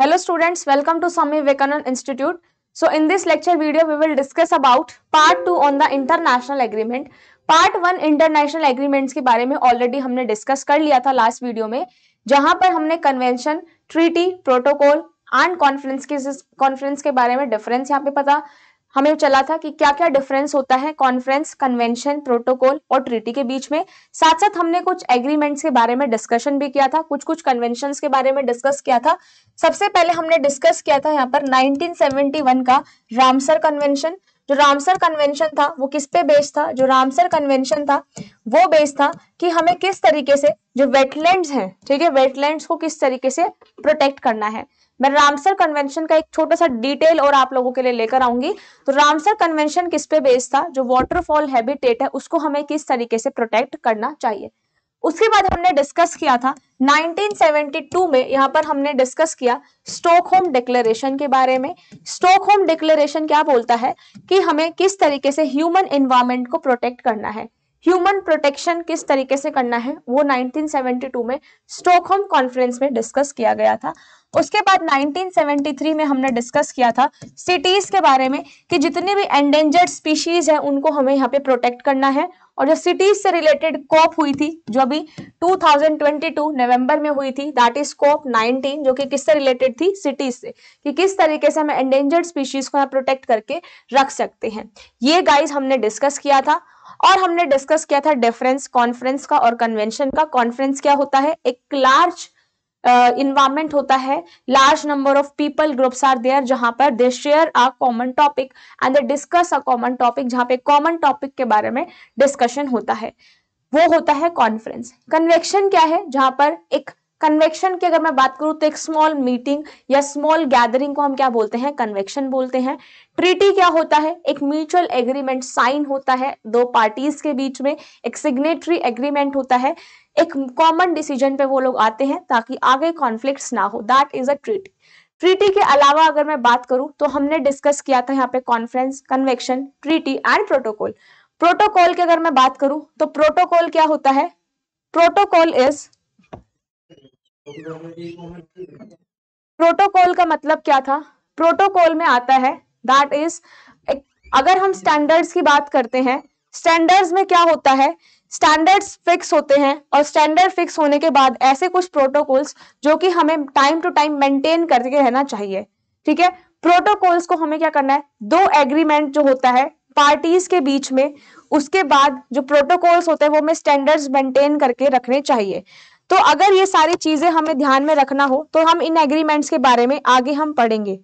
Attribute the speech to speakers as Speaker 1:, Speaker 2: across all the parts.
Speaker 1: Hello students welcome to Swami Vivekananda institute so in this lecture video we will discuss about part two on the international agreement part one international agreements के बारे में already हमने discuss कर लिया था last video में जहां पर हमने convention treaty protocol and conference conference के बारे में डिफरेंस यहाँ पे पता हमें चला था कि क्या क्या डिफरेंस होता है कॉन्फ्रेंस कन्वेंशन प्रोटोकॉल और ट्रीटी के बीच में साथ साथ हमने कुछ एग्रीमेंट्स के बारे में डिस्कशन भी किया था कुछ कुछ कन्वेंशन के बारे में डिस्कस किया था सबसे पहले हमने डिस्कस किया था यहाँ पर 1971 का रामसर कन्वेंशन जो रामसर कन्वेंशन था वो किस पे बेस्ड था जो रामसर कन्वेंशन था वो बेस्ड था कि हमें किस तरीके से जो वेटलैंड्स हैं ठीक है वेटलैंड्स को किस तरीके से प्रोटेक्ट करना है मैं रामसर कन्वेंशन का एक छोटा सा डिटेल और आप लोगों के लिए लेकर आऊंगी तो रामसर कन्वेंशन किस पे बेस्ड था जो वॉटरफॉल हैबिटेट है उसको हमें किस तरीके से प्रोटेक्ट करना चाहिए उसके बाद हमने डिस्कस किया था 1972 में यहाँ पर हमने डिस्कस किया होम डिक्लेरेशन के बारे में स्टोक होम डिक्लेरेशन क्या बोलता है कि हमें किस तरीके से ह्यूमन इन्वायरमेंट को प्रोटेक्ट करना है ह्यूमन प्रोटेक्शन किस तरीके से करना है वो 1972 में स्टोक होम कॉन्फ्रेंस में डिस्कस किया गया था उसके बाद 1973 में हमने डिस्कस किया था सिटीज के बारे में कि जितने भी एंडेंजर्ड स्पीशीज है उनको हमें यहाँ पे प्रोटेक्ट करना है और जो सिटीज से रिलेटेड कॉप हुई थी जो अभी 2022 नवंबर में हुई थी दैट इज कॉप 19 जो कि किससे रिलेटेड थी सिटीज से कि किस तरीके से हम एंडेंजर्ड स्पीशीज को यहाँ प्रोटेक्ट करके रख सकते हैं ये गाइज हमने डिस्कस किया था और हमने डिस्कस किया था डिफरेंस कॉन्फ्रेंस का और कन्वेंशन का कॉन्फ्रेंस क्या होता है एक लार्ज इन्वायरमेंट होता है large number of people groups are there जहां पर they share a common topic and they discuss a common topic जहां पे कॉमन टॉपिक के बारे में डिस्कशन होता है वो होता है कॉन्फ्रेंस कन्वेक्शन क्या है जहां पर एक कन्वेक्शन की अगर मैं बात करूं तो एक स्मॉल मीटिंग या स्मॉल गैदरिंग को हम क्या बोलते हैं कन्वेक्शन बोलते हैं ट्रीटी क्या होता है एक म्यूचुअल एग्रीमेंट साइन होता है दो पार्टीज के बीच में एक सिग्नेटरी एग्रीमेंट होता है एक कॉमन डिसीजन पे वो लोग आते हैं ताकि आगे कॉन्फ्लिक्ट ना हो that is a treaty treaty के अलावा अगर मैं बात करूं तो हमने डिस्कस किया था यहाँ पे conference convention treaty and protocol protocol की अगर मैं बात करूं तो प्रोटोकॉल क्या होता है प्रोटोकॉल इज प्रोटोकॉल का मतलब क्या था प्रोटोकॉल में आता है दैट इज अगर हम स्टैंडर्ड्स की बात करते हैं स्टैंडर्ड्स में क्या होता है स्टैंडर्ड्स फिक्स होते हैं और स्टैंडर्ड फिक्स होने के बाद ऐसे कुछ प्रोटोकॉल्स जो कि हमें टाइम टू टाइम मेंटेन करके रहना चाहिए ठीक है प्रोटोकॉल्स को हमें क्या करना है दो एग्रीमेंट जो होता है पार्टीज के बीच में उसके बाद जो प्रोटोकॉल्स होते हैं वो हमें स्टैंडर्ड्स मेंटेन करके रखने चाहिए तो अगर ये सारी चीजें हमें ध्यान में रखना हो तो हम इन एग्रीमेंट्स के बारे में आगे हम पढ़ेंगे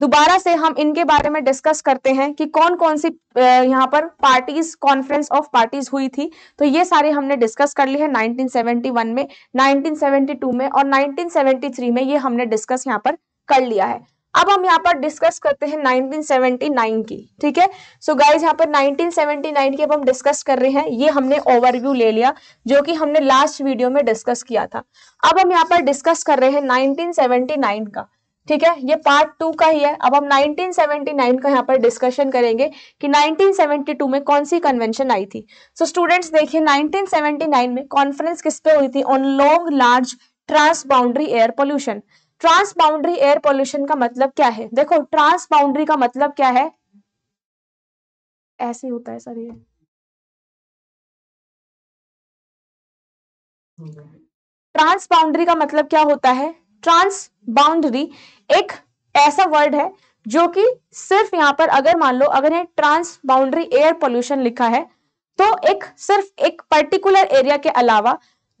Speaker 1: दोबारा से हम इनके बारे में डिस्कस करते हैं कि कौन कौन सी यहाँ पर पार्टीज कॉन्फ्रेंस ऑफ पार्टीज हुई थी तो ये सारे हमने डिस्कस कर लिए हैं 1971 में 1972 में और 1973 में ये हमने डिस्कस यहाँ पर कर लिया है अब हम यहाँ पर डिस्कस करते हैं 1979 की ठीक है सो गाइज यहाँ पर 1979 की अब हम डिस्कस कर रहे हैं ये हमने ओवरव्यू ले लिया जो कि हमने लास्ट वीडियो में डिस्कस किया था अब हम यहाँ पर डिस्कस कर रहे हैं 1979 का ठीक है ये पार्ट टू का ही है अब हम 1979 का यहाँ पर डिस्कशन करेंगे कि 1972 में कौन सी कन्वेंशन आई थी सो स्टूडेंट्स देखिए 1979 में कॉन्फ्रेंस किस पे हुई थी on long large transboundary air pollution transboundary air pollution का मतलब क्या है देखो ट्रांस बाउंड्री का मतलब क्या है ऐसे होता है सर ये ट्रांस बाउंड्री का मतलब क्या होता है ट्रांस बाउंड्री एक ऐसा वर्ड है जो कि सिर्फ यहाँ पर अगर मान लो अगर ये ट्रांस बाउंड्री एयर पोल्यूशन लिखा है तो एक सिर्फ एक पर्टिकुलर एरिया के अलावा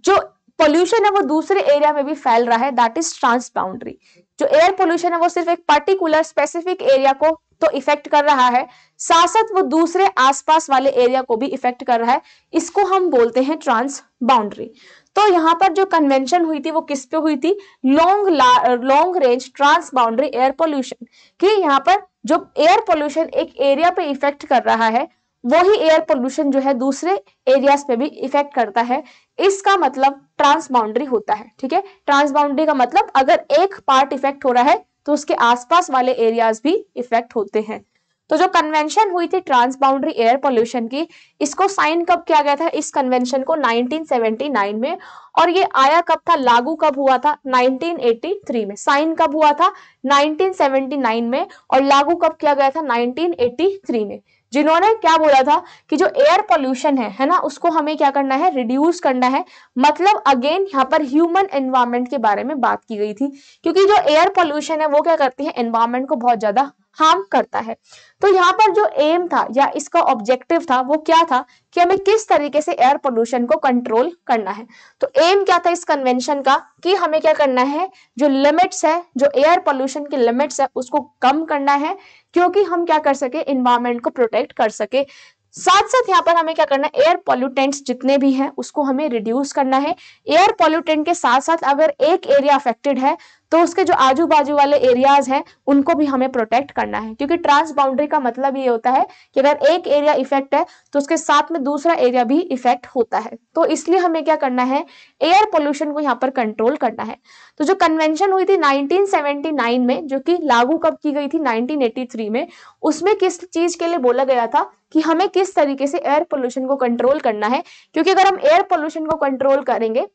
Speaker 1: जो पोल्यूशन है वो दूसरे एरिया में भी फैल रहा है दैट इज ट्रांस बाउंड्री जो एयर पोल्यूशन है वो सिर्फ एक पर्टिकुलर स्पेसिफिक एरिया को तो इफेक्ट कर रहा है साथ साथ वो दूसरे आसपास वाले एरिया को भी इफेक्ट कर रहा है इसको हम बोलते हैं ट्रांस बाउंड्री तो यहाँ पर जो कन्वेंशन हुई थी वो किस पे हुई थी long long range transboundary air pollution कि यहाँ पर जो एयर पोल्यूशन एक एरिया पे इफेक्ट कर रहा है वही एयर पोल्यूशन जो है दूसरे एरियाज पे भी इफेक्ट करता है इसका मतलब ट्रांसबाउंड्री होता है ठीक है ट्रांसबाउंड्री का मतलब अगर एक पार्ट इफेक्ट हो रहा है तो उसके आसपास वाले एरियाज भी इफेक्ट होते हैं तो जो कन्वेंशन हुई थी ट्रांस बाउंड्री एयर पोल्यूशन की इसको साइन कब किया गया था इस कन्वेंशन को 1979 में और ये आया कब था लागू कब हुआ था 1983 में साइन कब हुआ था 1979 में और लागू कब किया गया था 1983 में जिन्होंने क्या बोला था कि जो एयर पोल्यूशन है है ना उसको हमें क्या करना है रिड्यूस करना है मतलब अगेन यहाँ पर ह्यूमन एनवायरमेंट के बारे में बात की गई थी क्योंकि जो एयर पोल्यूशन है वो क्या करती है एनवायरमेंट को बहुत ज्यादा हार्म करता है तो यहाँ पर जो एम था या इसका ऑब्जेक्टिव था वो क्या था कि हमें किस तरीके से एयर पोल्यूशन को कंट्रोल करना है तो एम क्या था इस कन्वेंशन का कि हमें क्या करना है जो लिमिट्स है जो एयर पोल्यूशन की लिमिट्स है उसको कम करना है क्योंकि हम क्या कर सके इन्वायरमेंट को प्रोटेक्ट कर सके साथ साथ यहाँ पर हमें क्या करना है एयर पॉल्यूटेंट्स जितने भी हैं उसको हमें रिड्यूस करना है एयर पॉल्यूटेंट के साथ साथ अगर एक एरिया अफेक्टेड है तो उसके जो आजू बाजू वाले एरियाज हैं उनको भी हमें प्रोटेक्ट करना है क्योंकि ट्रांस बाउंड्री का मतलब ये होता है कि अगर एक एरिया इफेक्ट है तो उसके साथ में दूसरा एरिया भी इफेक्ट होता है तो इसलिए हमें क्या करना है एयर पोल्यूशन को यहाँ पर कंट्रोल करना है तो जो कन्वेंशन हुई थी 1979 में जो कि लागू कब की गई थी 1983 में उसमें किस चीज के लिए बोला गया था कि हमें किस तरीके से एयर पोल्यूशन को कंट्रोल करना है क्योंकि अगर हम एयर पोल्यूशन को कंट्रोल करेंगे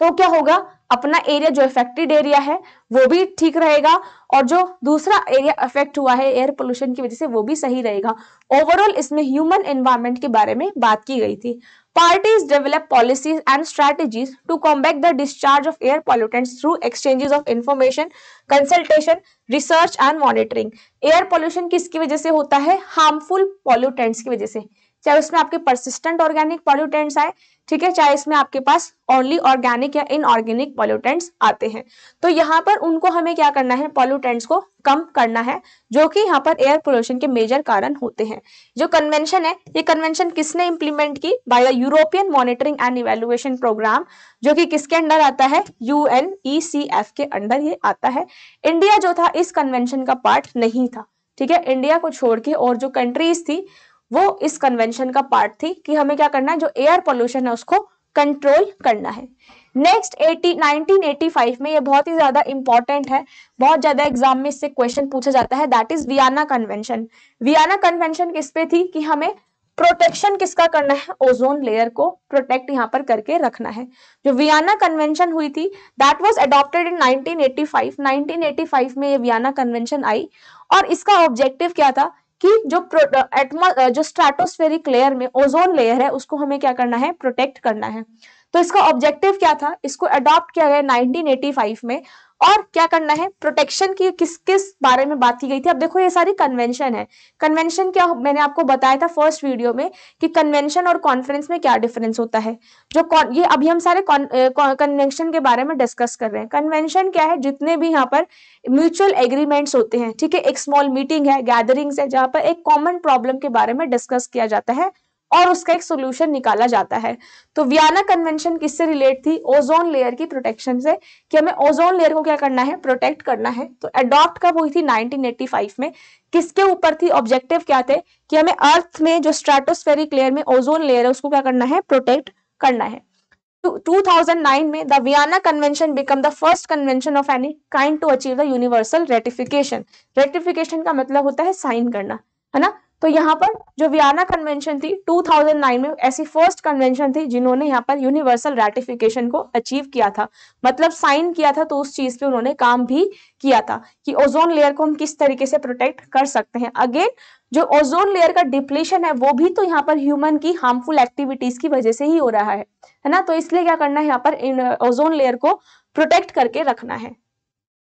Speaker 1: तो क्या होगा अपना एरिया जो इफेक्टेड एरिया है वो भी ठीक रहेगा और जो दूसरा एरिया अफेक्ट हुआ है एयर पोल्यूशन की वजह से वो भी सही रहेगा ओवरऑल इसमें ह्यूमन एनवायरमेंट के बारे में बात की गई थी Parties develop policies and strategies to combat the discharge of air pollutants through exchanges of information, consultation, research and monitoring. Air pollution किसकी वजह से होता है? Harmful pollutants की वजह से. चाहे उसमें आपके परसिस्टेंट ऑर्गेनिक पॉल्यूटेंट्स आए ठीक है चाहे इसमें आपके पास ओनली ऑर्गेनिक या इनऑर्गेनिक पॉल्यूटेंट्स आते हैं तो यहाँ पर उनको हमें क्या करना है पॉल्यूटेंट्स को कम करना है जो कि यहाँ पर एयर पोल्यूशन के मेजर कारण होते हैं जो कन्वेंशन है ये कन्वेंशन किसने इम्प्लीमेंट की by the European monitoring and evaluation program जो कि किसके अंडर आता है U N E C F के अंडर ये आता है इंडिया जो था इस कन्वेंशन का पार्ट नहीं था ठीक है इंडिया को छोड़ के और जो कंट्रीज थी वो इस कन्वेंशन का पार्ट थी कि हमें क्या करना है जो एयर पोल्यूशन है उसको कंट्रोल करना है नेक्स्ट 80 1985 में ये बहुत ही ज्यादा इंपॉर्टेंट है बहुत ज्यादा एग्जाम में इससे क्वेश्चन पूछा जाता है that is Vienna convention Vienna convention किस पे थी कि हमें प्रोटेक्शन किसका करना है ओजोन लेयर को प्रोटेक्ट यहाँ पर करके रखना है जो वियाना कन्वेंशन हुई थी दैट वाज अडॉप्टेड इन 1985 1985 में ये वियाना कन्वेंशन आई और इसका ऑब्जेक्टिव क्या था कि जो एटमो जो स्ट्रेटोस्फेरिक लेयर में ओजोन लेयर है उसको हमें क्या करना है प्रोटेक्ट करना है तो इसका ऑब्जेक्टिव क्या था इसको अडॉप्ट किया गया 1985 में और क्या करना है प्रोटेक्शन की किस किस बारे में बात की गई थी अब देखो ये सारी कन्वेंशन है कन्वेंशन क्या मैंने आपको बताया था फर्स्ट वीडियो में कि कन्वेंशन और कॉन्फ्रेंस में क्या डिफरेंस होता है जो ये अभी हम सारे कन्वेंशन के बारे में डिस्कस कर रहे हैं कन्वेंशन क्या है जितने भी यहाँ पर म्यूचुअल एग्रीमेंट्स होते हैं ठीक है एक स्मॉल मीटिंग है गैदरिंग्स है जहाँ पर एक कॉमन प्रॉब्लम के बारे में डिस्कस किया जाता है और उसका एक सोल्यूशन निकाला जाता है तो वियाना कन्वेंशन किससे रिलेट थी ओजोन लेयर की प्रोटेक्शन से कि हमें ओजोन लेयर को क्या करना है प्रोटेक्ट करना है तो एडॉप्ट कब हुई थी 1985 में किसके ऊपर थी ऑब्जेक्टिव क्या थे कि हमें अर्थ में जो स्ट्रेटोस्फेरिक लेयर में ओजोन लेयर है उसको क्या करना है प्रोटेक्ट करना है 2009 तो में the Vienna convention become the first convention of any kind to achieve the universal ratification ratification का मतलब होता है साइन करना है ना तो यहाँ पर जो वियना कन्वेंशन थी 2009 में ऐसी फर्स्ट कन्वेंशन थी जिन्होंने यहाँ पर यूनिवर्सल रेटिफिकेशन को अचीव किया था मतलब साइन किया था तो उस चीज पे उन्होंने काम भी किया था कि ओजोन लेयर को हम किस तरीके से प्रोटेक्ट कर सकते हैं अगेन जो ओजोन लेयर का डिप्लीशन है वो भी तो यहाँ पर ह्यूमन की हार्मफुल एक्टिविटीज की वजह से ही हो रहा है है ना तो इसलिए क्या करना है यहाँ पर ओजोन लेयर को प्रोटेक्ट करके रखना है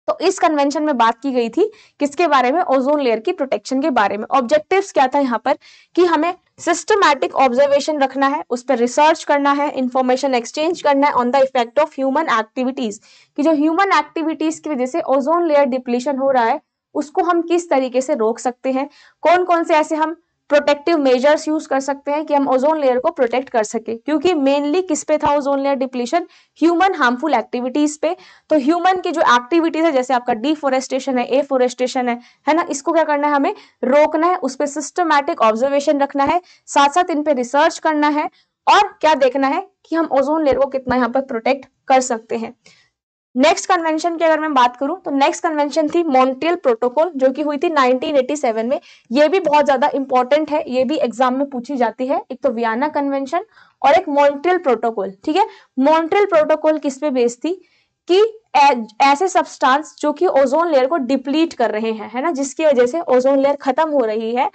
Speaker 1: तो इस कन्वेंशन में बात की गई थी किसके बारे में ओजोन लेयर की प्रोटेक्शन के बारे में ऑब्जेक्टिव्स क्या था यहाँ पर कि हमें सिस्टमैटिक ऑब्जर्वेशन रखना है उस पर रिसर्च करना है इंफॉर्मेशन एक्सचेंज करना है on the effect of human activities कि जो ह्यूमन एक्टिविटीज की वजह से ओजोन लेयर डिप्लीशन हो रहा है उसको हम किस तरीके से रोक सकते हैं कौन कौन से ऐसे हम प्रोटेक्टिव मेजर्स यूज कर सकते हैं कि हम ओजोन लेयर को प्रोटेक्ट कर सके क्योंकि मेनली किस पे था ozone layer depletion human harmful activities पे तो ह्यूमन की जो एक्टिविटीज है जैसे आपका डिफोरेस्टेशन है एफोरेस्टेशन है है ना इसको क्या करना है हमें रोकना है उस पर सिस्टमैटिक ऑब्जर्वेशन रखना है साथ साथ इन पे रिसर्च करना है और क्या देखना है कि हम ओजोन लेयर को कितना यहाँ पर प्रोटेक्ट कर सकते हैं नेक्स्ट कन्वेंशन की अगर मैं बात करूं तो नेक्स्ट कन्वेंशन थी मॉन्ट्रियल प्रोटोकॉल जो कि हुई थी 1987 में ये भी बहुत ज्यादा इंपॉर्टेंट है ये भी एग्जाम में पूछी जाती है एक तो वियना कन्वेंशन और एक मॉन्ट्रियल प्रोटोकॉल ठीक है मॉन्ट्रियल प्रोटोकॉल किस पे बेस्ड थी कि ऐसे सब्सटांस जो कि ओजोन लेयर को डिप्लीट कर रहे हैं है ना जिसकी वजह से ओजोन लेयर खत्म हो रही है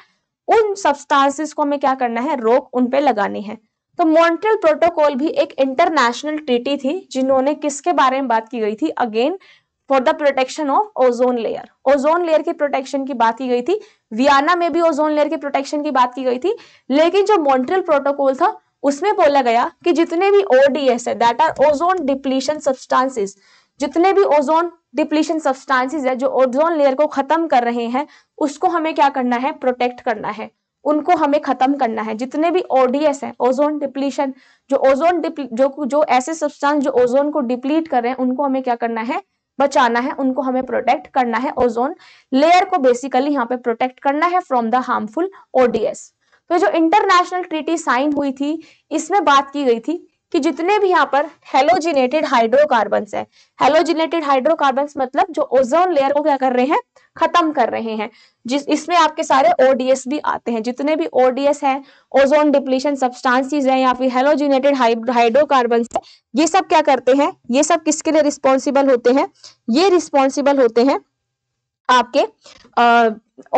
Speaker 1: उन सब्सटेंसेस को हमें क्या करना है रोक उन पे लगानी है तो मॉन्ट्रियल प्रोटोकॉल भी एक इंटरनेशनल ट्रीटी थी जिन्होंने किसके बारे में बात की गई थी again for the protection of ozone layer ozone layer की प्रोटेक्शन की बात की गई थी वियना में भी ओजोन लेयर की प्रोटेक्शन की बात की गई थी लेकिन जो मॉन्ट्रियल प्रोटोकॉल था उसमें बोला गया कि जितने भी ओडीएस है that are ozone depletion substances जितने भी ओजोन डिप्लीशन सब्सटांसिस है जो ओजोन लेयर को खत्म कर रहे हैं उसको हमें क्या करना है प्रोटेक्ट करना है उनको हमें खत्म करना है जितने भी ओडीएस हैं ओजोन डिप्लीशन जो ओजोन जो जो ऐसे सब्सटेंस जो ओजोन को डिप्लीट कर रहे हैं उनको हमें क्या करना है बचाना है उनको हमें प्रोटेक्ट करना है ओजोन लेयर को बेसिकली यहाँ पे प्रोटेक्ट करना है फ्रॉम द हार्मफुल ओडीएस तो जो इंटरनेशनल ट्रीटी साइन हुई थी इसमें बात की गई थी कि जितने भी यहाँ पर हेलोजिनेटेड हाइड्रोकार्बन है हेलोजिनेटेड हाइड्रोकार्बन मतलब जो ओजोन लेयर को क्या कर रहे हैं खत्म कर रहे हैं जिस इसमें आपके सारे ओडीएस भी आते हैं जितने भी ओडीएस हैं ओजोन डिप्लीशन सब्सटेंसेस हैं या फिर हेलोजिनेटेड हाइड्रोकार्बन है ये सब क्या करते हैं ये सब किसके लिए रिस्पॉन्सिबल होते हैं ये रिस्पॉन्सिबल होते हैं आपके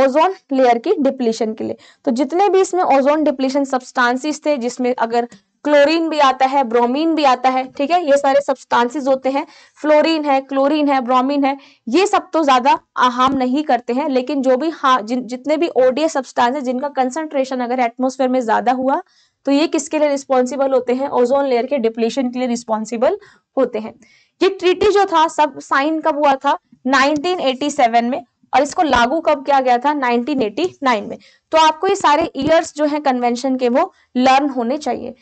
Speaker 1: ओजोन लेयर की डिप्लीशन के लिए तो जितने भी इसमें ओजोन डिप्लीशन सब्सटेंसेस थे जिसमें अगर क्लोरीन भी आता है ब्रोमीन भी आता है ठीक है ये सारे सब्सटेंसेस होते हैं फ्लोरीन है क्लोरीन है ब्रोमीन है ये सब तो ज्यादा हार्म नहीं करते हैं लेकिन जो भी हाँ जि, जितने भी ओडीएस सब्सटेंस है जिनका कंसंट्रेशन अगर एटमोस्फेयर में ज्यादा हुआ तो ये किसके लिए रिस्पॉन्सिबल होते हैं ओजोन लेयर के डिप्लेशन के लिए रिस्पॉन्सिबल होते हैं ये ट्रीटी जो था सब साइन कब हुआ था 1987 में और इसको लागू कब किया गया था 1989 में तो आपको ये सारे ईयर्स जो है कन्वेंशन के वो लर्न होने चाहिए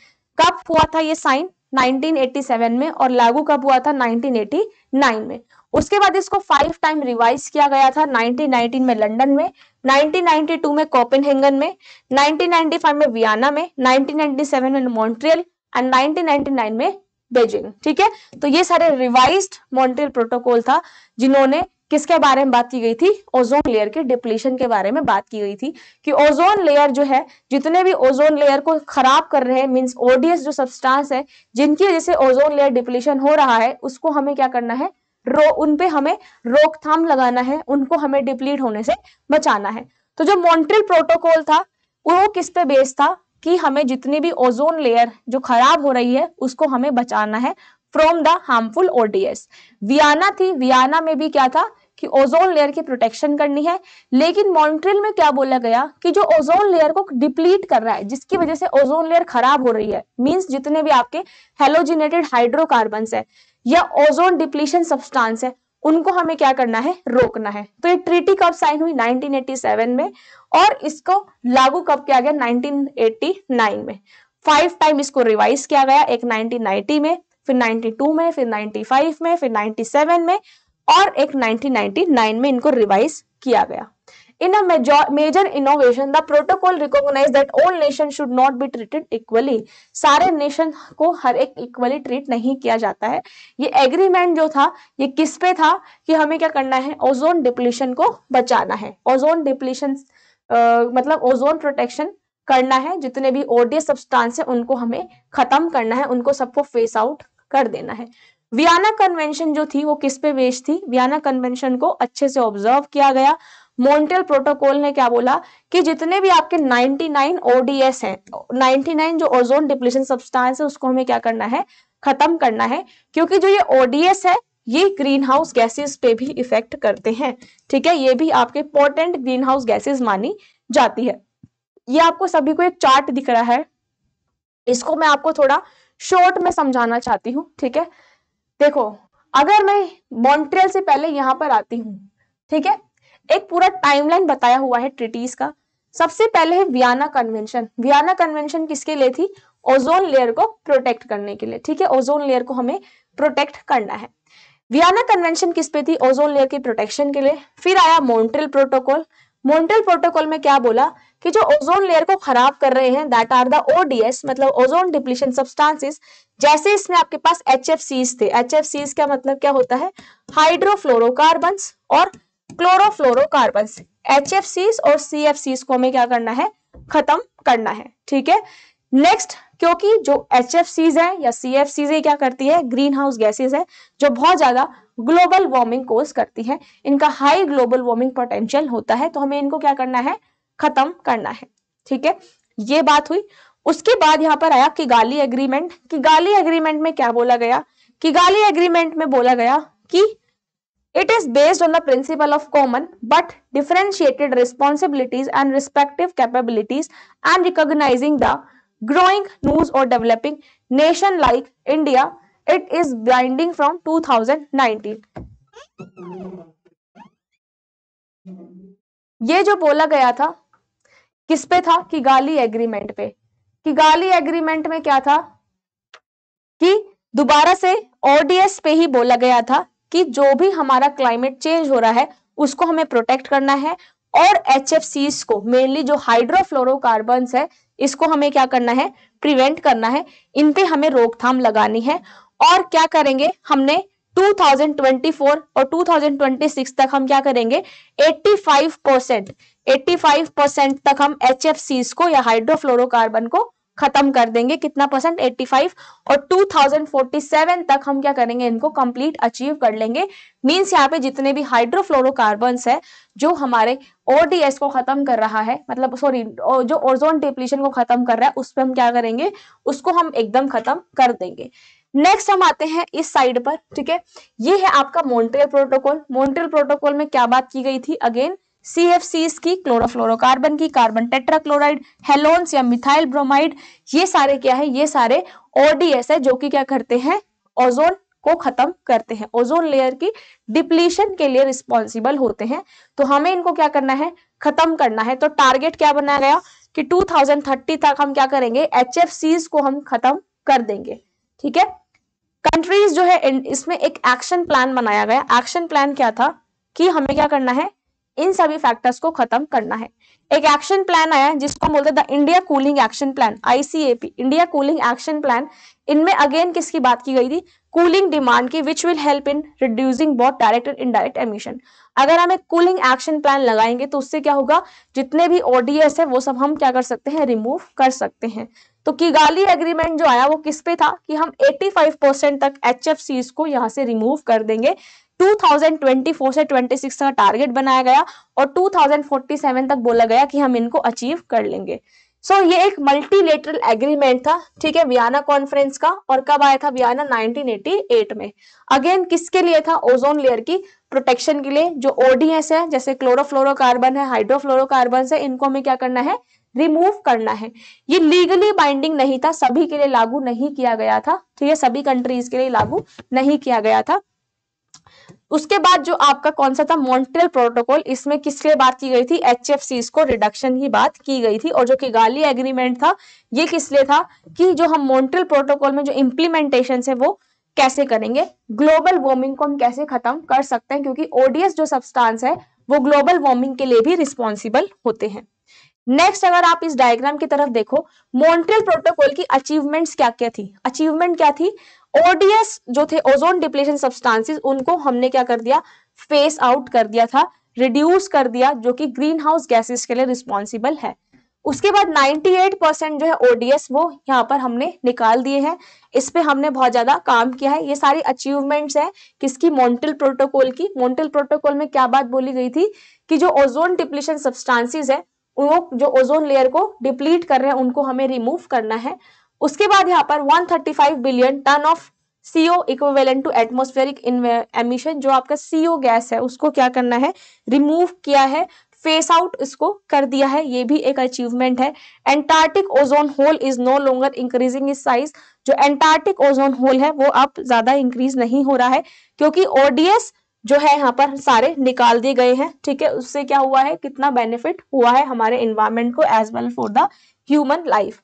Speaker 1: कब हुआ था ये साइन 1987 में और लागू कब हुआ था 1989 में उसके बाद इसको फाइव टाइम रिवाइज किया गया था 1919 में लंदन में 1992 में कोपेनहेगन में 1995 में वियना में 1997 में मॉन्ट्रियल एंड 1999 में बेजिंग ठीक है तो ये सारे रिवाइज्ड मॉन्ट्रियल प्रोटोकॉल था जिन्होंने किसके बारे में बात की गई थी ओजोन लेयर के डिप्लीशन के बारे में बात की गई थी कि ओजोन लेयर जो है जितने भी ओजोन लेयर को खराब कर रहे हैं मीन्स ओडियस जो सब्सटेंस है जिनकी वजह से ओजोन लेयर डिप्लीशन हो रहा है उसको हमें क्या करना है रो उनपे हमें रोकथाम लगाना है उनको हमें डिप्लीट होने से बचाना है तो जो मॉन्ट्रियल प्रोटोकॉल था वो किस पे बेस्ड था कि हमें जितनी भी ओजोन लेयर जो खराब हो रही है उसको हमें बचाना है from the harmful ODS Vienna थी वियाना में भी क्या था कि ओजोन लेयर की प्रोटेक्शन करनी है लेकिन मॉन्ट्रियल में क्या बोला गया कि जो ओजोन लेयर को डिप्लीट कर रहा है जिसकी वजह से ओजोन लेयर खराब हो रही है मींस जितने भी आपके हेलोजिनेटेड हाइड्रोकार्बन है या ओजोन डिप्लीशन सब्सटेंस है उनको हमें क्या करना है रोकना है तो ये ट्रीटी कब साइन हुई 1987 में और इसको लागू कब किया गया 1989 में फाइव टाइम इसको रिवाइज किया गया एक 1990 में फिर 92 में फिर 95 में फिर 97 में और एक 1999 में इनको रिवाइज किया गया in a major innovation the protocol recognize that all nation should not be treated equally सारे नेशन को हर एक इक्वली ट्रीट नहीं किया जाता है ये एग्रीमेंट जो था ये किस पे था कि हमें क्या करना है ओजोन डिप्लीशन को बचाना है ओजोन डिप्लीशन मतलब ओजोन प्रोटेक्शन करना है जितने भी ओडियस सब्सटेंस है उनको हमें खत्म करना है उनको सबको फेस आउट कर देना है वियाना कन्वेंशन जो थी वो किस पे बेस्ड थी वियाना कन्वेंशन को अच्छे से ऑब्जर्व किया गया मोन्टेल प्रोटोकॉल ने क्या बोला कि जितने भी आपके 99 ODS हैं 99 जो ओजोन डिप्लीशन सब्सटेंस है उसको हमें क्या करना है खत्म करना है क्योंकि जो ये ODS है ये ग्रीन हाउस गैसेस पे भी इफेक्ट करते हैं ठीक है ये भी आपके पोर्टेंट ग्रीन हाउस गैसेज मानी जाती है ये आपको सभी को एक चार्ट दिख रहा है इसको मैं आपको थोड़ा शॉर्ट में समझाना चाहती हूँ ठीक है देखो अगर मैं मॉन्ट्रियल से पहले यहाँ पर आती हूँ ठीक है एक पूरा टाइमलाइन बताया हुआ है ट्रिटीज का सबसे पहले है वियाना कन्वेंशन वियाना कन्वेंशन किसके लिए थी ओजोन लेयर को प्रोटेक्ट करने के लिए ठीक है ओजोन लेयर को हमें प्रोटेक्ट करना है वियाना कन्वेंशन किस पे थी ओजोन लेयर के प्रोटेक्शन के लिए फिर आया मॉन्ट्रियल प्रोटोकॉल मोन्टल प्रोटोकॉल में क्या बोला कि जो ओजोन लेयर को खराब कर रहे हैं दैट आर द ओडीएस मतलब ओजोन डिप्लीशन सब्सटेंसेस जैसे इसमें आपके पास एच थे एच का मतलब क्या होता है हाइड्रोफ्लोरोकार्बन और क्लोरोफ्लोरोकार्बन एच और सी को हमें क्या करना है खत्म करना है ठीक है नेक्स्ट क्योंकि जो एच एफ सीज है या सी एफ सीज क्या करती है ग्रीन हाउस गैसेज है जो बहुत ज्यादा ग्लोबल वार्मिंग कोज करती है इनका हाई ग्लोबल वार्मिंग पोटेंशियल होता है तो हमें इनको क्या करना है खत्म करना है ठीक है ये बात हुई उसके बाद यहाँ पर आया किगाली एग्रीमेंट गाली एग्रीमेंट में क्या बोला गया किगाली एग्रीमेंट में बोला गया कि it is based on the principle of common but differentiated responsibilities and respective capabilities and recognizing the growing news or developing nation like India, it is blinding from 2019. ये जो बोला गया था किस पे था किगाली एग्रीमेंट पे किगाली एग्रीमेंट में क्या था कि दोबारा से ओडीएस पे ही बोला गया था कि जो भी हमारा क्लाइमेट चेंज हो रहा है उसको हमें प्रोटेक्ट करना है और एच को मेनली जो हाइड्रोफ्लोरोकार्बन्स है इसको हमें क्या करना है प्रिवेंट करना है इन पे हमें रोकथाम लगानी है और क्या करेंगे हमने 2024 और 2026 तक हम क्या करेंगे 85 परसेंट एट्टी फाइव परसेंट तक हम एच को या हाइड्रोफ्लोरोकार्बन को खत्म कर देंगे कितना परसेंट 85 और 2047 तक हम क्या करेंगे इनको कंप्लीट अचीव कर लेंगे मीन्स यहाँ पे जितने भी हाइड्रोफ्लोरोकार्बन है जो हमारे ओडीएस को खत्म कर रहा है मतलब सॉरी जो ओजोन डिप्लीशन को खत्म कर रहा है उस पर हम क्या करेंगे उसको हम एकदम खत्म कर देंगे नेक्स्ट हम आते हैं इस साइड पर ठीक है ये है आपका मोन्ट्रियल प्रोटोकॉल मोन्ट्रियल प्रोटोकॉल में क्या बात की गई थी अगेन सीएफसीस की क्लोरोफ्लोरोकार्बन की कार्बन टेट्राक्लोराइड हेलोन्स या मिथाइल ब्रोमाइड ये सारे क्या है ये सारे ओडीएस है जो कि क्या करते हैं ओजोन को खत्म करते हैं ओजोन लेयर की डिप्लीशन के लिए रिस्पॉन्सिबल होते हैं तो हमें इनको क्या करना है खत्म करना है तो टारगेट क्या बनाया गया कि 2030 तक हम क्या करेंगे एच को हम खत्म कर देंगे ठीक है कंट्रीज जो है इसमें एक एक्शन प्लान बनाया गया एक्शन प्लान क्या था कि हमें क्या करना है इन सभी फैक्टर्स को खत्म करना है एक एक्शन प्लान आया है जिसको बोलते हैं the India cooling action plan ICAP India cooling action plan इनमें अगेन किसकी बात की गई थी कूलिंग डिमांड की which will help in reducing बहुत डायरेक्ट एंड इनडायरेक्ट एमिशन अगर हम एक कूलिंग एक्शन प्लान लगाएंगे तो उससे क्या होगा जितने भी ओडीएस है वो सब हम क्या कर सकते हैं रिमूव कर सकते हैं तो किगाली एग्रीमेंट जो आया वो किस पे था कि हम 85 परसेंट तक एच को यहाँ से रिमूव कर देंगे 2024 से 26 का टारगेट बनाया गया और 2047 तक बोला गया कि हम इनको अचीव कर लेंगे सो so, ये एक मल्टीलेटरल एग्रीमेंट था ठीक है वियाना कॉन्फ्रेंस का और कब आया था वियाना 1988 में अगेन किसके लिए था ओजोन लेयर की प्रोटेक्शन के लिए जो ओडीएस है जैसे क्लोरोफ्लोरोकार्बन है हाइड्रोफ्लोरोकार्बन है इनको हमें क्या करना है रिमूव करना है ये लीगली बाइंडिंग नहीं था सभी के लिए लागू नहीं किया गया था तो ये सभी कंट्रीज के लिए लागू नहीं किया गया था उसके बाद जो आपका कौन सा था मॉन्ट्रियल प्रोटोकॉल इसमें किसके बात की गई थी एच को रिडक्शन की बात की गई थी और जो किगाली एग्रीमेंट था ये किस लिए था कि जो हम मॉन्ट्रियल प्रोटोकॉल में जो इम्प्लीमेंटेशन है वो कैसे करेंगे ग्लोबल वार्मिंग को हम कैसे खत्म कर सकते हैं क्योंकि ओडीएस जो सब्सटेंस है वो ग्लोबल वार्मिंग के लिए भी रिस्पॉन्सिबल होते हैं नेक्स्ट अगर आप इस डायग्राम की तरफ देखो मॉन्ट्रियल प्रोटोकॉल की अचीवमेंट्स क्या क्या थी अचीवमेंट क्या थी ओडीएस जो थे ओजोन डिप्लेशन सब्सटेंसेस उनको हमने क्या कर दिया फेस आउट कर दिया था रिड्यूस कर दिया जो कि ग्रीन हाउस गैसेस के लिए रिस्पॉन्सिबल है उसके बाद 98 परसेंट जो है ओडीएस वो यहाँ पर हमने निकाल दिए हैं इस पे हमने बहुत ज्यादा काम किया है ये सारी अचीवमेंट्स हैं किसकी मॉन्टल प्रोटोकॉल की मॉन्टल प्रोटोकॉल में क्या बात बोली गई थी कि जो ओजोन डिप्लेशन सब्सटेंसेस है वो जो ओजोन लेयर को डिप्लीट कर रहे हैं उनको हमें रिमूव करना है उसके बाद यहाँ पर 135 billion ton of CO equivalent to atmospheric emission जो आपका सीओ गैस है उसको क्या करना है रिमूव किया है फेस आउट इसको कर दिया है ये भी एक अचीवमेंट है Antarctic ozone hole is no longer increasing is size जो एंटार्टिक ओजोन होल है वो अब ज्यादा इंक्रीज नहीं हो रहा है क्योंकि ओडीएस जो है यहाँ पर सारे निकाल दिए गए हैं ठीक है उससे क्या हुआ है कितना बेनिफिट हुआ है हमारे इन्वायरमेंट को as well for the human life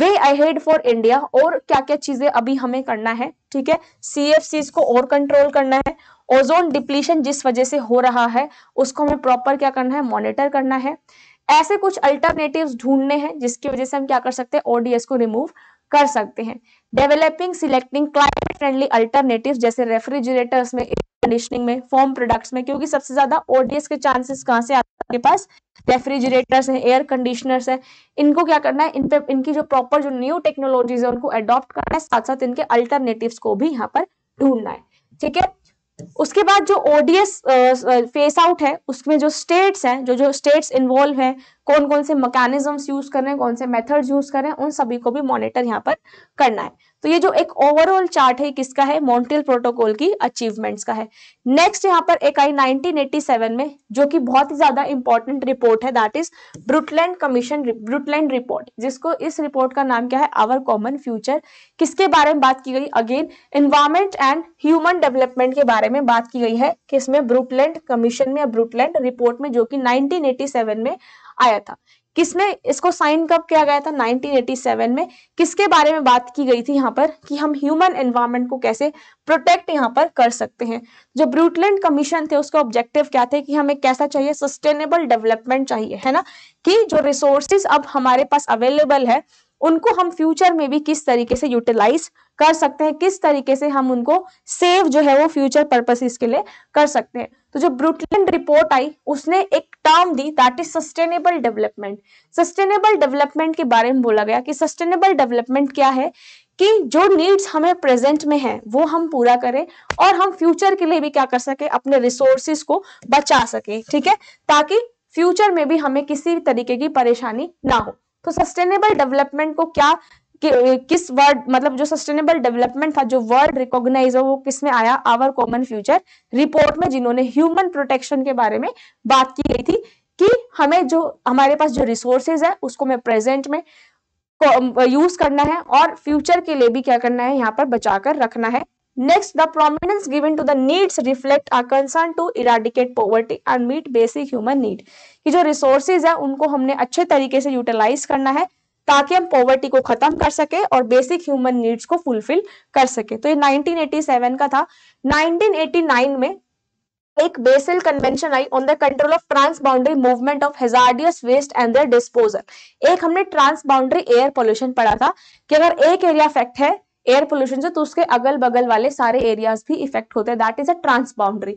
Speaker 1: way ahead for India और क्या क्या चीजें अभी हमें करना है ठीक है सी को और कंट्रोल करना है ओजोन डिप्लीशन जिस वजह से हो रहा है उसको हमें प्रॉपर क्या करना है मॉनिटर करना है ऐसे कुछ अल्टरनेटिव्स ढूंढने हैं जिसकी वजह से हम क्या कर सकते हैं ओडीएस को रिमूव कर सकते हैं developing selecting climate friendly alternative जैसे रेफ्रिजरेटर्स में कंडीशनिंग में फॉर्म प्रोडक्ट्स में क्योंकि सबसे ज्यादा ओडीएस के चांसेस कहाँ से आते हैं आपके पास रेफ्रिजरेटर्स हैं एयर कंडीशनर्स हैं इनको क्या करना है इन पे इनकी जो प्रॉपर जो न्यू टेक्नोलॉजीज है उनको अडॉप्ट करना है साथ साथ इनके अल्टरनेटिव को भी यहाँ पर ढूंढना है ठीक है उसके बाद जो ओडीएस फेस आउट है उसमें जो स्टेट्स हैं जो जो स्टेट्स इन्वॉल्व हैं कौन कौन से मैकेनिज्म यूज कर रहे हैं कौन से मेथड्स यूज कर रहे हैं उन सभी को भी मॉनिटर यहाँ पर करना है तो ये जो एक ओवरऑल चार्ट है किसका है मॉन्ट्रियल प्रोटोकॉल की अचीवमेंट्स का है नेक्स्ट यहाँ पर एक आई 1987 में जो कि बहुत ही ज्यादा इंपॉर्टेंट रिपोर्ट है that is Brundtland commission Brundtland report जिसको इस रिपोर्ट का नाम क्या है आवर कॉमन फ्यूचर किसके बारे में बात की गई again environment and human development के बारे में बात की गई है किसमें ब्रुटलैंड कमीशन में या ब्रुटलैंड रिपोर्ट में जो कि 1987 में आया था किसमें इसको साइन कब किया गया था 1987 में किसके बारे में बात की गई थी यहाँ पर कि हम ह्यूमन एनवायरमेंट को कैसे प्रोटेक्ट यहाँ पर कर सकते हैं जो ब्रूटलैंड कमीशन थे उसका ऑब्जेक्टिव क्या थे कि हमें कैसा चाहिए सस्टेनेबल डेवलपमेंट चाहिए है ना कि जो रिसोर्सेज अब हमारे पास अवेलेबल है उनको हम फ्यूचर में भी किस तरीके से यूटिलाइज कर सकते हैं किस तरीके से हम उनको सेव जो है वो फ्यूचर पर्पसेस के लिए कर सकते हैं तो जो ब्रुटलैंड रिपोर्ट आई उसने एक टर्म दी that is sustainable development sustainable development के बारे में बोला गया कि सस्टेनेबल डेवलपमेंट क्या है कि जो नीड्स हमें प्रेजेंट में है वो हम पूरा करें और हम फ्यूचर के लिए भी क्या कर सके अपने रिसोर्सेस को बचा सके ठीक है ताकि फ्यूचर में भी हमें किसी तरीके की परेशानी ना हो तो सस्टेनेबल डेवलपमेंट को क्या कि, किस वर्ड मतलब जो सस्टेनेबल डेवलपमेंट था जो वर्ड रिकॉग्नाइज है वो किस में आया आवर कॉमन फ्यूचर रिपोर्ट में जिन्होंने ह्यूमन प्रोटेक्शन के बारे में बात की गई थी कि हमें जो हमारे पास जो रिसोर्सेज है उसको हमें प्रेजेंट में यूज करना है और फ्यूचर के लिए भी क्या करना है यहाँ पर बचा कर रखना है next the prominence given to the needs reflect our concern to eradicate poverty and meet basic human need कि जो रिसोर्सेज है उनको हमने अच्छे तरीके से यूटिलाइज करना है ताकि हम पॉवर्टी को खत्म कर सके और बेसिक ह्यूमन नीड्स को फुलफिल कर सके तो ये 1987 का था 1989 में एक बेसिल कन्वेंशन आई on the control of transboundary movement of hazardous waste and their disposal एक हमने ट्रांस बाउंड्री एयर पोल्यूशन पढ़ा था कि अगर एक एरिया अफेक्ट है एयर पोल्यूशन से तो उसके अगल बगल वाले सारे एरियाज भी इफेक्ट होते हैं दैट इज अ ट्रांसबाउंड्री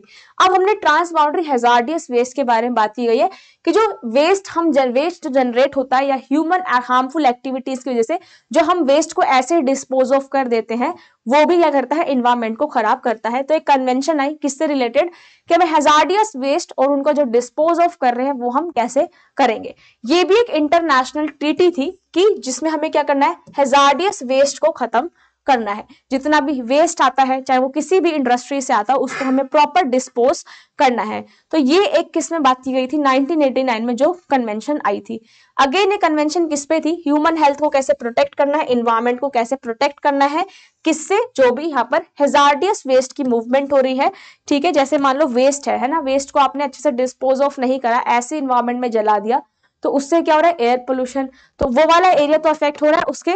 Speaker 1: अब हमने ट्रांसबाउंड्री हेजार्डियस वेस्ट के बारे में बात की गई है कि जो वेस्ट हम वेस्ट जो जनरेट होता है या ह्यूमन हार्मफुल एक्टिविटीज की वजह से जो हम वेस्ट को ऐसे डिस्पोज ऑफ कर देते हैं वो भी क्या करता है इन्वायरमेंट को खराब करता है तो एक कन्वेंशन आई किससे रिलेटेड कि हमें हेजार्डियस वेस्ट और उनको जो डिस्पोज ऑफ कर रहे हैं वो हम कैसे करेंगे ये भी एक इंटरनेशनल ट्रीटी थी कि जिसमें हमें क्या करना है हेजार्डियस वेस्ट को खत्म करना है जितना भी वेस्ट आता है चाहे वो किसी भी इंडस्ट्री से आता है उसको हमें प्रॉपर डिस्पोज करना है तो ये एक किस में बात की गई थी 1989 में जो कन्वेंशन आई थी अगेन ये कन्वेंशन किस पे थी ह्यूमन हेल्थ को कैसे प्रोटेक्ट करना है इन्वायरमेंट को कैसे प्रोटेक्ट करना है किस से जो भी यहाँ पर हेजार्डियस वेस्ट की मूवमेंट हो रही है ठीक है जैसे मान लो वेस्ट है है ना वेस्ट को आपने अच्छे से डिस्पोज ऑफ नहीं करा ऐसे इन्वायरमेंट में जला दिया तो उससे क्या हो रहा है एयर पोल्यूशन तो वो वाला एरिया तो अफेक्ट हो रहा है उसके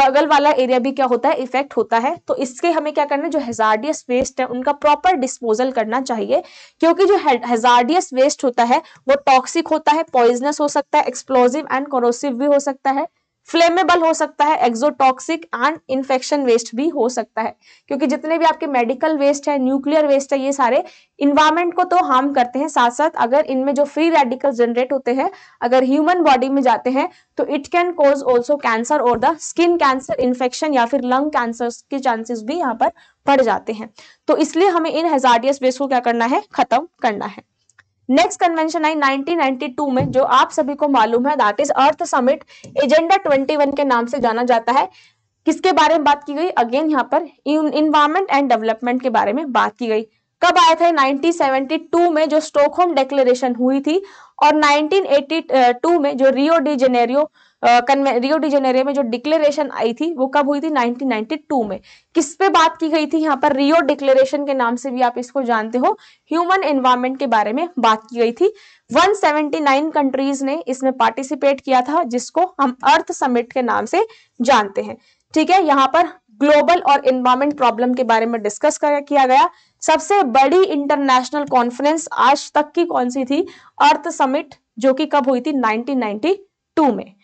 Speaker 1: बगल वाला एरिया भी क्या होता है इफेक्ट होता है तो इसके हमें क्या करना है जो हेजार्डियस वेस्ट है उनका प्रॉपर डिस्पोजल करना चाहिए क्योंकि जो हेजार्डियस वेस्ट होता है वो टॉक्सिक होता है पॉइजनस हो सकता है एक्सप्लोजिव एंड कोरोसिव भी हो सकता है फ्लेमेबल हो सकता है एक्जोटॉक्सिक एंड इन्फेक्शन वेस्ट भी हो सकता है क्योंकि जितने भी आपके मेडिकल वेस्ट है न्यूक्लियर वेस्ट है ये सारे इन्वायरमेंट को तो हार्म करते हैं साथ साथ अगर इनमें जो फ्री रेडिकल जनरेट होते हैं अगर ह्यूमन बॉडी में जाते हैं तो it can cause also cancer और द स्किन कैंसर इन्फेक्शन या फिर लंग कैंसर के चांसेस भी यहाँ पर बढ़ जाते हैं तो इसलिए हमें इन हेजार्डियस वेस्ट को क्या करना है खत्म करना है नेक्स्ट कन्वेंशन आई 1992 में जो आप सभी को मालूम है that is earth summit agenda 21 के नाम से जाना जाता है किसके बारे में बात की गई अगेन यहाँ पर इन्वायरमेंट एंड डेवलपमेंट के बारे में बात की गई कब आया था 1972 में जो स्टोकहोम डेक्लेरेशन हुई थी और 1982 में जो Rio de Janeiro Rio Janeiro में जो डिक्लेरेशन आई थी वो कब हुई थी 1992 में किस पे बात की गई थी यहाँ पर रियो डिक्लेरेशन के नाम से भी आप इसको जानते हो ह्यूमन एनवायरमेंट के बारे में बात की गई थी 179 कंट्रीज ने इसमें पार्टिसिपेट किया था जिसको हम अर्थ समिट के नाम से जानते हैं ठीक है यहाँ पर ग्लोबल और एनवायरमेंट प्रॉब्लम के बारे में डिस्कस किया गया सबसे बड़ी इंटरनेशनल कॉन्फ्रेंस आज तक की कौन सी थी अर्थ समिट जो कि कब हुई थी 1992 में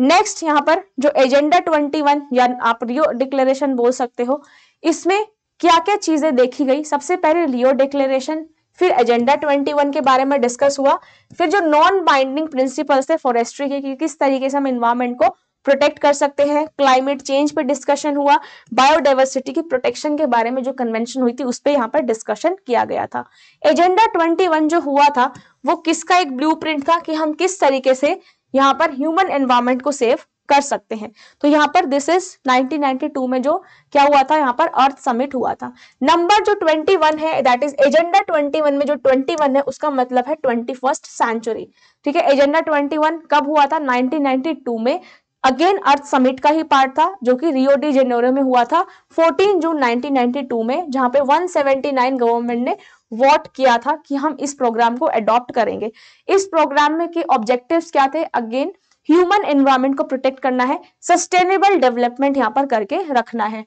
Speaker 1: नेक्स्ट यहाँ पर जो एजेंडा 21 या आप रियो डिक्लेरेशन बोल सकते हो इसमें क्या क्या चीजें देखी गई सबसे पहले रियो डिक्लेरेशन फिर एजेंडा 21 के बारे में डिस्कस हुआ फिर जो नॉन बाइंडिंग प्रिंसिपल्स थे फॉरेस्ट्री के कि किस तरीके से हम इन्वायरमेंट को प्रोटेक्ट कर सकते हैं क्लाइमेट चेंज पर डिस्कशन हुआ बायोडाइवर्सिटी की प्रोटेक्शन के बारे में जो कन्वेंशन हुई थी उस पर यहाँ पर डिस्कशन किया गया था एजेंडा 21 जो हुआ था वो किसका एक ब्लूप्रिंट था कि हम किस तरीके से यहाँ पर ह्यूमन एनवायरमेंट को सेव कर सकते हैं तो यहाँ पर दिस इज 1992 में जो क्या हुआ था यहाँ पर अर्थ समिट हुआ था नंबर जो 21 है दैट इज एजेंडा 21 में जो 21 है उसका मतलब है ट्वेंटी फर्स्ट सेंचुरी ठीक है एजेंडा 21 कब हुआ था 1992 में अगेन अर्थ समिट का ही पार्ट था जो कि रियो डी जेनेरो में हुआ था 14 जून 1992 में जहां पे 179 गवर्नमेंट ने वॉट किया था कि हम इस प्रोग्राम को एडॉप्ट करेंगे इस प्रोग्राम में के ऑब्जेक्टिव क्या थे अगेन ह्यूमन एनवायरमेंट को प्रोटेक्ट करना है सस्टेनेबल डेवलपमेंट यहाँ पर करके रखना है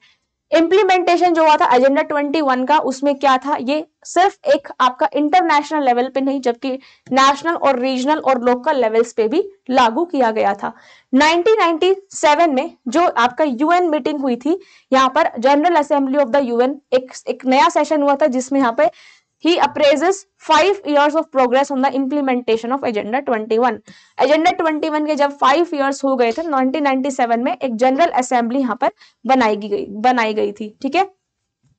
Speaker 1: इम्प्लीमेंटेशन जो हुआ था एजेंडा 21 का उसमें क्या था ये सिर्फ एक आपका इंटरनेशनल लेवल पे नहीं जबकि नेशनल और रीजनल और लोकल लेवल्स पे भी लागू किया गया था 1997 में जो आपका यूएन मीटिंग हुई थी यहाँ पर general assembly of the UN एक एक नया सेशन हुआ था जिसमें यहाँ पे he appraises five years of progress on the implementation of agenda 21 agenda 21 के जब फाइव years हो गए थे 1997 mein एक जनरल असेंबली यहाँ पर बनाई gayi बनाई गई थी ठीक है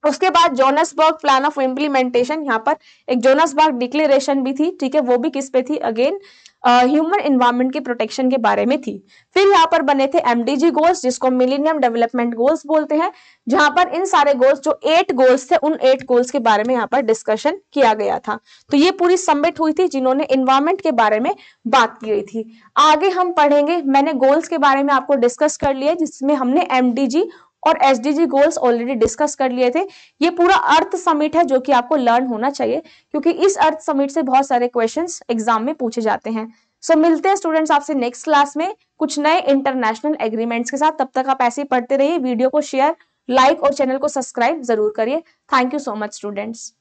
Speaker 1: उसके बाद जोनसबर्ग प्लान ऑफ इम्प्लीमेंटेशन यहाँ पर एक जोनसबर्ग डिक्लेरेशन भी थी ठीक है वो भी किस पे थी अगेन ह्यूमन इन्वायरमेंट के प्रोटेक्शन के बारे में थी फिर यहाँ पर बने थे एमडीजी गोल्स जिसको मिलेनियम डेवलपमेंट गोल्स बोलते हैं जहां पर इन सारे गोल्स जो एट गोल्स थे उन एट गोल्स के बारे में यहाँ पर डिस्कशन किया गया था तो ये पूरी सबमिट हुई थी जिन्होंने इन्वायरमेंट के बारे में बात की गई थी आगे हम पढ़ेंगे मैंने गोल्स के बारे में आपको डिस्कस कर लिया जिसमें हमने एमडीजी और एसडीजी गोल्स ऑलरेडी डिस्कस कर लिए थे ये पूरा अर्थ समिट है जो कि आपको लर्न होना चाहिए क्योंकि इस अर्थ समिट से बहुत सारे क्वेश्चन एग्जाम में पूछे जाते हैं सो so, मिलते हैं स्टूडेंट्स आपसे नेक्स्ट क्लास में कुछ नए इंटरनेशनल एग्रीमेंट्स के साथ तब तक आप ऐसे ही पढ़ते रहिए वीडियो को शेयर लाइक और चैनल को सब्सक्राइब जरूर करिए thank you so much students